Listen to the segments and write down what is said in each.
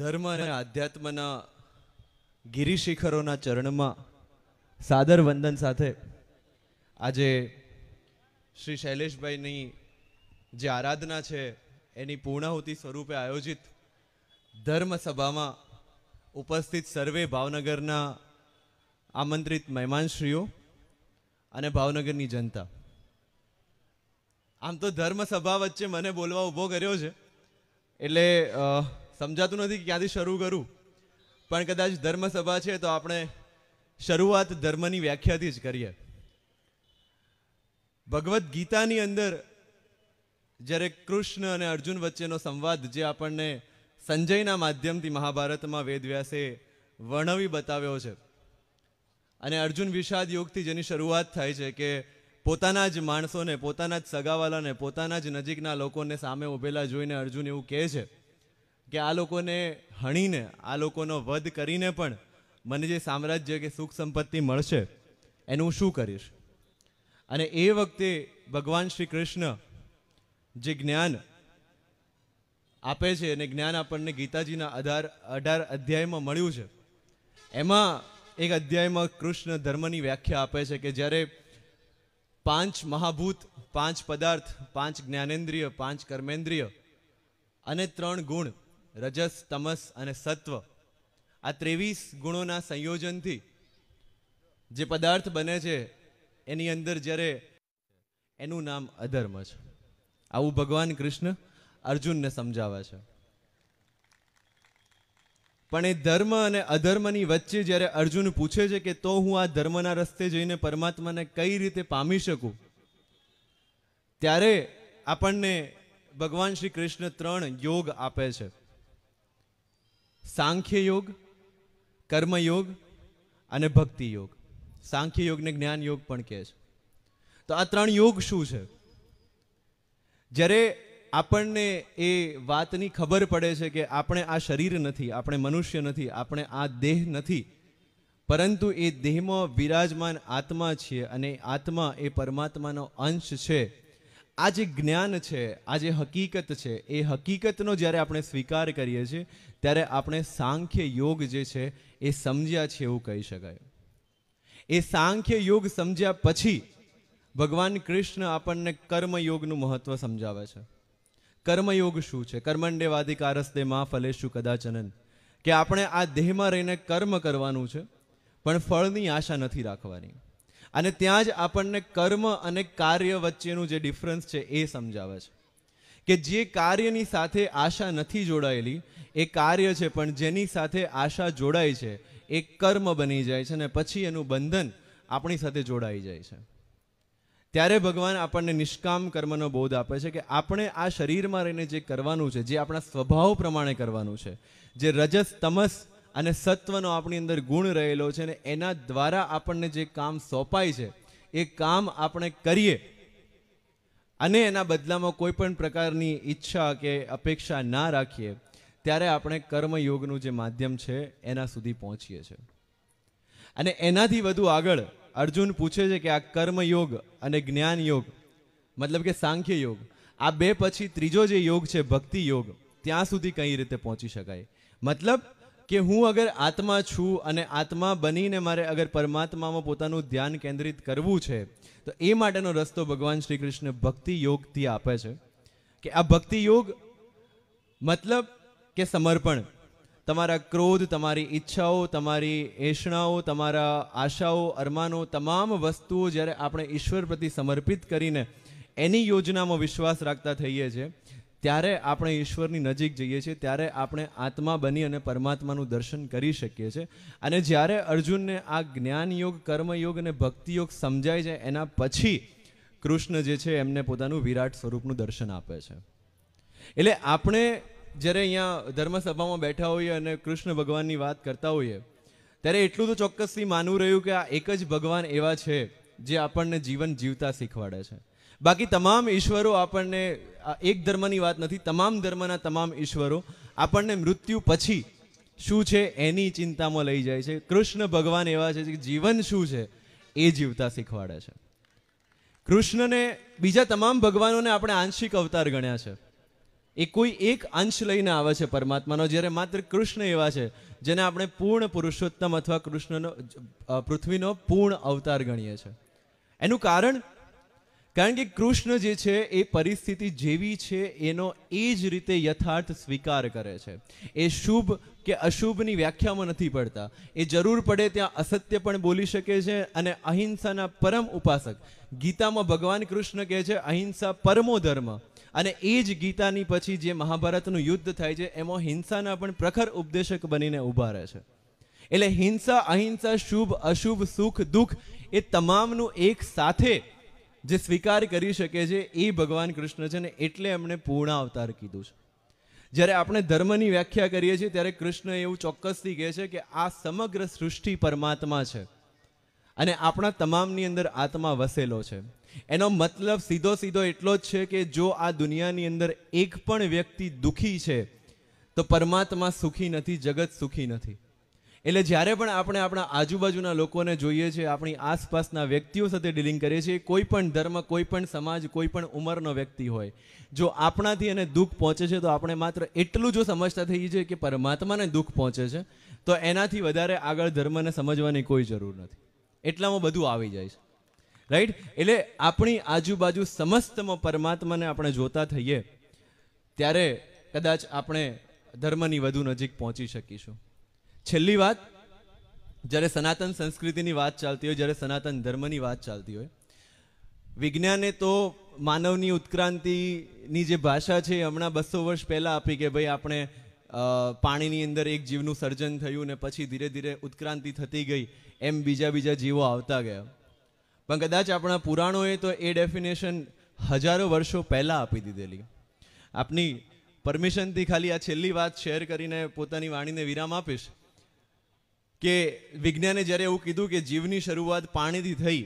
ધર્મ અને આધ્યાત્મના ગિરિશિખરોના ચરણમાં સાદર વંદન સાથે આજે શ્રી શૈલેષભાઈની જે આરાધના છે એની પૂર્ણાહુતિ સ્વરૂપે આયોજિત ધર્મસભામાં ઉપસ્થિત સર્વે ભાવનગરના આમંત્રિત મહેમાનશ્રીઓ અને ભાવનગરની જનતા આમ તો ધર્મસભા વચ્ચે મને બોલવા ઊભો કર્યો છે એટલે સમજાતું નથી કે ક્યાંથી શરૂ કરું પણ કદાચ ધર્મ સભા છે તો આપણે શરૂઆત ધર્મની વ્યાખ્યાથી જ કરીએ ભગવદ્ ગીતાની અંદર જ્યારે કૃષ્ણ અને અર્જુન વચ્ચેનો સંવાદ જે આપણને સંજયના માધ્યમથી મહાભારતમાં વેદવ્યાસે વર્ણવી બતાવ્યો છે અને અર્જુન વિષાદ યોગથી જેની શરૂઆત થાય છે કે પોતાના જ માણસોને પોતાના જ સગાવાલાને પોતાના જ નજીકના લોકોને સામે ઉભેલા જોઈને અર્જુન એવું કહે છે કે આ લોકોને હણીને આ લોકોનો વધ કરીને પણ મને જે સામ્રાજ્ય કે સુખ સંપત્તિ મળશે એનું હું શું કરીશ અને એ વખતે ભગવાન શ્રી કૃષ્ણ જે જ્ઞાન આપે છે અને જ્ઞાન આપણને ગીતાજીના અધાર અઢાર અધ્યાયમાં મળ્યું છે એમાં એક અધ્યાયમાં કૃષ્ણ ધર્મની વ્યાખ્યા આપે છે કે જ્યારે પાંચ મહાભૂત પાંચ પદાર્થ પાંચ જ્ઞાનેન્દ્રિય પાંચ કર્મેન્દ્રિય અને ત્રણ ગુણ રજસ તમસ અને સત્વ આ ત્રેવીસ ગુણોના સંયોજનથી જે પદાર્થ બને છે એની અંદર જ્યારે એનું નામ અધર્મ છે આવું ભગવાન કૃષ્ણ અર્જુનને સમજાવે છે પણ એ ધર્મ અને અધર્મની વચ્ચે જ્યારે અર્જુન પૂછે છે કે તો હું આ ધર્મના રસ્તે જઈને પરમાત્માને કઈ રીતે પામી શકું ત્યારે આપણને ભગવાન શ્રી કૃષ્ણ ત્રણ યોગ આપે છે સાંખ્ય યોગ કર્મયોગ અને ભક્તિયોગ જ્ઞાન યોગ પણ કહે છે તો આ ત્રણ યોગ શું છે જ્યારે આપણને એ વાતની ખબર પડે છે કે આપણે આ શરીર નથી આપણે મનુષ્ય નથી આપણે આ દેહ નથી પરંતુ એ દેહમાં વિરાજમાન આત્મા છીએ અને આત્મા એ પરમાત્માનો અંશ છે આ જે જ્ઞાન છે આ જે હકીકત છે એ હકીકતનો જ્યારે આપણે સ્વીકાર કરીએ છીએ ત્યારે આપણે સાંખ્ય યોગ જે છે એ સમજ્યા છે એવું કહી શકાય એ સાંખ્ય યોગ સમજ્યા પછી ભગવાન કૃષ્ણ આપણને કર્મયોગનું મહત્વ સમજાવે છે કર્મયોગ શું છે કર્મંડેવાધિકારસ્તે મા ફલેશુ કદાચનન કે આપણે આ દેહમાં રહીને કર્મ કરવાનું છે પણ ફળની આશા નથી રાખવાની અને ત્યાં જ આપણને કર્મ અને કાર્ય વચ્ચેનું જે ડિફરન્સ છે એ સમજાવે છે કે જે કાર્યની સાથે આશા નથી જોડાયેલી એ કાર્ય છે પણ જેની સાથે આશા જોડાય છે એ કર્મ બની જાય છે અને પછી એનું બંધન આપણી સાથે જોડાઈ જાય છે ત્યારે ભગવાન આપણને નિષ્કામ કર્મનો બોધ આપે છે કે આપણે આ શરીરમાં રહીને જે કરવાનું છે જે આપણા સ્વભાવ પ્રમાણે કરવાનું છે જે રજસ તમસ અને સત્વનો આપણી અંદર ગુણ રહેલો છે અને એના દ્વારા આપણને જે કામ સોંપાય છે એ કામ આપણે કરીએ અને એના બદલામાં કોઈ પણ પ્રકારની ઈચ્છા કે અપેક્ષા ના રાખીએ ત્યારે આપણે કર્મયોગનું જે માધ્યમ છે એના સુધી પહોંચીએ છીએ અને એનાથી વધુ આગળ અર્જુન પૂછે છે કે આ કર્મયોગ અને જ્ઞાન યોગ મતલબ કે સાંખ્ય યોગ આ બે પછી ત્રીજો જે યોગ છે ભક્તિ યોગ ત્યાં સુધી કઈ રીતે પહોંચી શકાય મતલબ કે હું અગર આત્મા છું અને આત્મા બનીને મારે અગર પરમાત્મામાં પોતાનું ધ્યાન કેન્દ્રિત કરવું છે તો એ માટેનો રસ્તો ભગવાન શ્રી કૃષ્ણ ભક્તિ યોગથી આપે છે કે આ ભક્તિ યોગ મતલબ કે સમર્પણ તમારા ક્રોધ તમારી ઈચ્છાઓ તમારી એષણાઓ તમારા આશાઓ અરમાનો તમામ વસ્તુઓ જ્યારે આપણે ઈશ્વર પ્રતિ સમર્પિત કરીને એની યોજનામાં વિશ્વાસ રાખતા થઈએ છીએ ત્યારે આપણે ઈશ્વરની નજીક જઈએ છીએ ત્યારે આપણે આત્મા બની અને પરમાત્માનું દર્શન કરી શકીએ છીએ અને જ્યારે અર્જુનને આ જ્ઞાનયોગ કર્મયોગ અને ભક્તિયોગ સમજાય છે એના પછી કૃષ્ણ જે છે એમને પોતાનું વિરાટ સ્વરૂપનું દર્શન આપે છે એટલે આપણે જ્યારે અહીંયા ધર્મસભામાં બેઠા હોઈએ અને કૃષ્ણ ભગવાનની વાત કરતા હોઈએ ત્યારે એટલું તો ચોક્કસથી માનવું રહ્યું કે આ એક જ ભગવાન એવા છે જે આપણને જીવન જીવતા શીખવાડે છે બાકી તમામ ઈશ્વરો આપણને એક ધર્મની વાત નથી તમામ ધર્મના તમામ ઈશ્વરો આપણને મૃત્યુ પછી શું છે એની ચિંતામાં લઈ જાય છે કૃષ્ણ ભગવાન એવા છે કે જીવન શું છે એ જીવતા શીખવાડે છે કૃષ્ણને બીજા તમામ ભગવાનોને આપણે આંશિક અવતાર ગણ્યા છે એ કોઈ એક અંશ લઈને આવે છે પરમાત્માનો જ્યારે માત્ર કૃષ્ણ એવા છે જેને આપણે પૂર્ણ પુરુષોત્તમ અથવા કૃષ્ણનો પૃથ્વીનો પૂર્ણ અવતાર ગણીએ છીએ એનું કારણ કારણ કે કૃષ્ણ જે છે એ પરિસ્થિતિ જેવી છે એનો એ જ રીતે યથાર્થ સ્વીકાર કરે છે એ શુભ કે અશુભની વ્યાખ્યામાં નથી પડતા એ જરૂર પડે ત્યાં અસત્ય પણ બોલી શકે છે અને અહિંસાના પરમ ઉપાસક ગીતામાં ભગવાન કૃષ્ણ કહે છે અહિંસા પરમો ધર્મ અને એ જ ગીતાની પછી જે મહાભારતનું યુદ્ધ થાય છે એમાં હિંસાના પણ પ્રખર ઉપદેશક બનીને ઉભા રહે છે એટલે હિંસા અહિંસા શુભ અશુભ સુખ દુઃખ એ તમામનું એક સાથે જે સ્વીકાર કરી શકે છે એ ભગવાન કૃષ્ણ છે ને એટલે એમણે પૂર્ણ અવતાર કીધું છે જ્યારે આપણે ધર્મની વ્યાખ્યા કરીએ છીએ ત્યારે કૃષ્ણ એવું ચોક્કસથી કહે છે કે આ સમગ્ર સૃષ્ટિ પરમાત્મા છે અને આપણા તમામની અંદર આત્મા વસેલો છે એનો મતલબ સીધો સીધો એટલો જ છે કે જો આ દુનિયાની અંદર એક પણ વ્યક્તિ દુઃખી છે તો પરમાત્મા સુખી નથી જગત સુખી નથી એટલે જ્યારે પણ આપણે આપણા આજુબાજુના લોકોને જોઈએ છીએ આપણી આસપાસના વ્યક્તિઓ સાથે ડીલિંગ કરીએ છીએ કોઈ પણ ધર્મ કોઈ પણ સમાજ કોઈ પણ ઉંમરનો વ્યક્તિ હોય જો આપણાથી એને દુઃખ પહોંચે છે તો આપણે માત્ર એટલું જો સમજતા થઈ છીએ કે પરમાત્માને દુઃખ પહોંચે છે તો એનાથી વધારે આગળ ધર્મને સમજવાની કોઈ જરૂર નથી એટલામાં બધું આવી જાય છે રાઈટ એટલે આપણી આજુબાજુ સમસ્તમાં પરમાત્માને આપણે જોતા થઈએ ત્યારે કદાચ આપણે ધર્મની વધુ નજીક પહોંચી શકીશું છેલ્લી વાત જ્યારે સનાતન સંસ્કૃતિની વાત ચાલતી હોય જ્યારે સનાતન ધર્મની વાત ચાલતી હોય વિજ્ઞાને તો માનવની ઉત્ક્રાંતિની જે ભાષા છે હમણાં બસો વર્ષ પહેલાં આપી કે ભાઈ આપણે પાણીની અંદર એક જીવનું સર્જન થયું ને પછી ધીરે ધીરે ઉત્ક્રાંતિ થતી ગઈ એમ બીજા બીજા જીવો આવતા ગયા પણ કદાચ આપણા પુરાણોએ તો એ ડેફિનેશન હજારો વર્ષો પહેલાં આપી દીધેલી આપની પરમિશનથી ખાલી આ છેલ્લી વાત શેર કરીને પોતાની વાણીને વિરામ આપીશ કે વિજ્ઞાને જ્યારે એવું કીધું કે જીવની શરૂઆત પાણીથી થઈ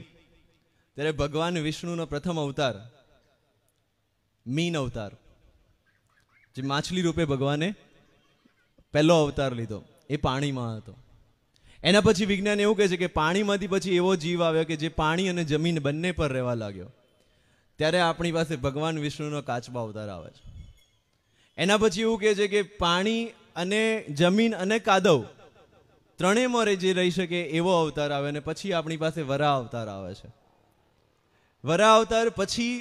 ત્યારે ભગવાન વિષ્ણુનો પ્રથમ અવતાર મીન અવતાર જે માછલી રૂપે ભગવાને પહેલો અવતાર લીધો એ પાણીમાં હતો એના પછી વિજ્ઞાન એવું કહે છે કે પાણીમાંથી પછી એવો જીવ આવ્યો કે જે પાણી અને જમીન બંને પર રહેવા લાગ્યો ત્યારે આપણી પાસે ભગવાન વિષ્ણુનો કાચબા અવતાર આવે છે એના પછી એવું કહે છે કે પાણી અને જમીન અને કાદવ ત્રણેય મોરે જે રહી શકે એવો અવતાર આવે અને પછી આપણી પાસે વરા અવતાર આવે છે વરા અવતાર પછી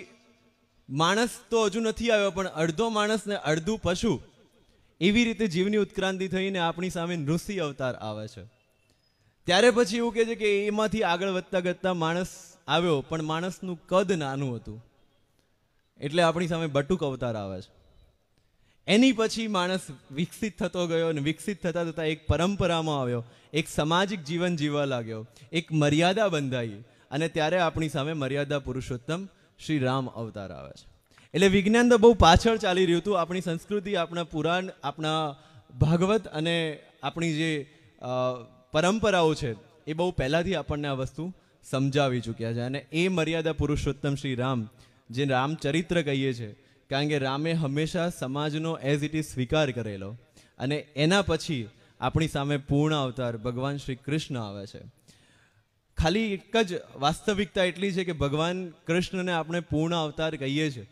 માણસ તો હજુ નથી આવ્યો પણ અડધો માણસ ને અડધું પશુ એવી રીતે જીવની ઉત્ક્રાંતિ થઈને આપણી સામે નૃસિંહ અવતાર આવે છે ત્યારે પછી એવું કહે છે કે એમાંથી આગળ વધતા ગતતા માણસ આવ્યો પણ માણસનું કદ નાનું હતું એટલે આપણી સામે બટુક અવતાર આવે છે એની પછી માણસ વિકસિત થતો ગયો અને વિકસિત થતાં થતાં એક પરંપરામાં આવ્યો એક સામાજિક જીવન જીવવા લાગ્યો એક મર્યાદા બંધાઈ અને ત્યારે આપણી સામે મર્યાદા પુરુષોત્તમ શ્રી રામ અવતાર આવે છે એટલે વિજ્ઞાન તો બહુ પાછળ ચાલી રહ્યું હતું આપણી સંસ્કૃતિ આપણા પુરાણ આપણા ભાગવત અને આપણી જે પરંપરાઓ છે એ બહુ પહેલાંથી આપણને આ વસ્તુ સમજાવી ચૂક્યા છે અને એ મર્યાદા પુરુષોત્તમ શ્રી રામ જે રામચરિત્ર કહીએ છીએ કારણ કે રામે હંમેશા સમાજનો એઝ ઇટ ઇઝ સ્વીકાર કરેલો અને એના પછી આપણી સામે પૂર્ણ અવતાર ભગવાન શ્રી કૃષ્ણ આવે છે ખાલી એક જ વાસ્તવિકતા એટલી છે કે ભગવાન કૃષ્ણને આપણે પૂર્ણ અવતાર કહીએ છીએ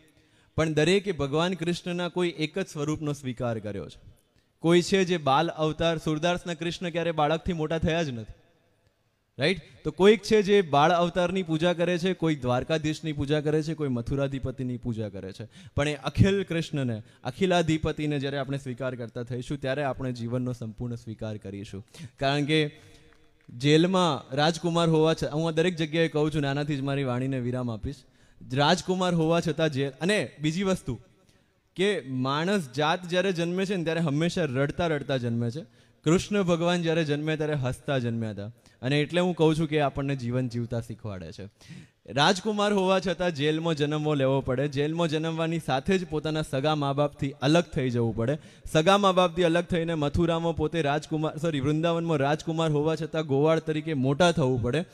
પણ દરેકે ભગવાન કૃષ્ણના કોઈ એક જ સ્વરૂપનો સ્વીકાર કર્યો છે કોઈ છે જે બાલ અવતાર સુરદાસના કૃષ્ણ ક્યારે બાળકથી મોટા થયા જ નથી રાઈટ તો કોઈક છે જે બાળ અવતારની પૂજા કરે છે કોઈક દ્વારકાધીશની પૂજા કરે છે કોઈ મથુરાધિપતિની પૂજા કરે છે પણ એ અખિલ કૃષ્ણને અખિલાધિપતિને જ્યારે આપણે સ્વીકાર કરતા થઈશું ત્યારે આપણે જીવનનો સંપૂર્ણ સ્વીકાર કરીશું કારણ કે જેલમાં રાજકુમાર હોવા છતાં હું આ દરેક જગ્યાએ કહું છું નાનાથી જ મારી વાણીને વિરામ આપીશ રાજકુમાર હોવા છતાં જેલ અને બીજી વસ્તુ કે માણસ જાત જ્યારે જન્મે છે ને ત્યારે હંમેશા રડતા રડતા જન્મે છે કૃષ્ણ ભગવાન જ્યારે જન્મ્યા ત્યારે હસતા જન્મ્યા હતા અને એટલે હું કહું છું કે આપણને જીવન જીવતા શીખવાડે છે રાજકુમાર હોવા છતાં જેલમાં જન્મવો લેવો પડે જેલમાં જન્મવાની સાથે જ પોતાના સગા મા બાપથી અલગ થઈ જવું પડે સગા મા બાપથી અલગ થઈને મથુરામાં પોતે રાજકુમાર સોરી વૃંદાવનમાં રાજકુમાર હોવા છતાં ગોવાળ તરીકે મોટા થવું પડે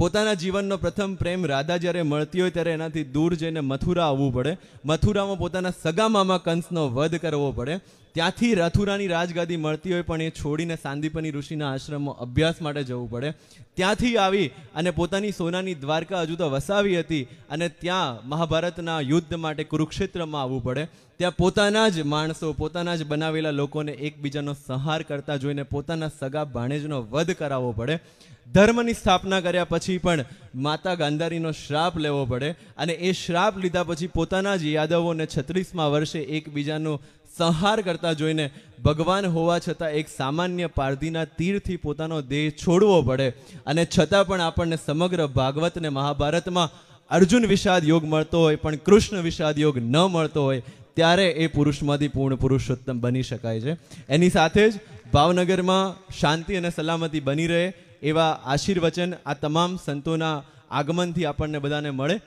પોતાના જીવનનો પ્રથમ પ્રેમ રાધા જ્યારે મળતી હોય ત્યારે એનાથી દૂર જઈને મથુરા આવવું પડે મથુરામાં પોતાના સગા મામા કંસનો વધ કરવો પડે ત્યાંથી રથુરાની રાજગાદી મળતી હોય પણ એ છોડીને સાંદીપની ઋષિના આશ્રમમાં અભ્યાસ માટે જવું પડે ત્યાંથી આવી અને પોતાની સોનાની દ્વારકા હજુ તો વસાવી હતી અને ત્યાં મહાભારતના યુદ્ધ માટે કુરુક્ષેત્રમાં આવવું પડે ત્યાં પોતાના જ માણસો પોતાના જ બનાવેલા લોકોને એકબીજાનો સંહાર કરતા જોઈને પોતાના સગા ભાણેજનો વધ કરાવવો પડે ધર્મની સ્થાપના કર્યા પછી પણ માતા ગાંધારીનો શ્રાપ લેવો પડે અને એ શ્રાપ લીધા પછી પોતાના જ યાદવોને છત્રીસમાં વર્ષે એકબીજાનો સંહાર કરતા જોઈને ભગવાન હોવા છતાં એક સામાન્ય પારધીના તીરથી પોતાનો દેહ છોડવો પડે અને છતાં પણ આપણને સમગ્ર ભાગવતને મહાભારતમાં અર્જુન વિષાદ યોગ મળતો હોય પણ કૃષ્ણ વિષાદ યોગ ન મળતો હોય ત્યારે એ પુરુષમાંથી પૂર્ણ પુરુષોત્તમ બની શકાય છે એની સાથે જ ભાવનગરમાં શાંતિ અને સલામતી બની રહે એવા આશીર્વચન આ તમામ સંતોના આગમનથી આપણને બધાને મળે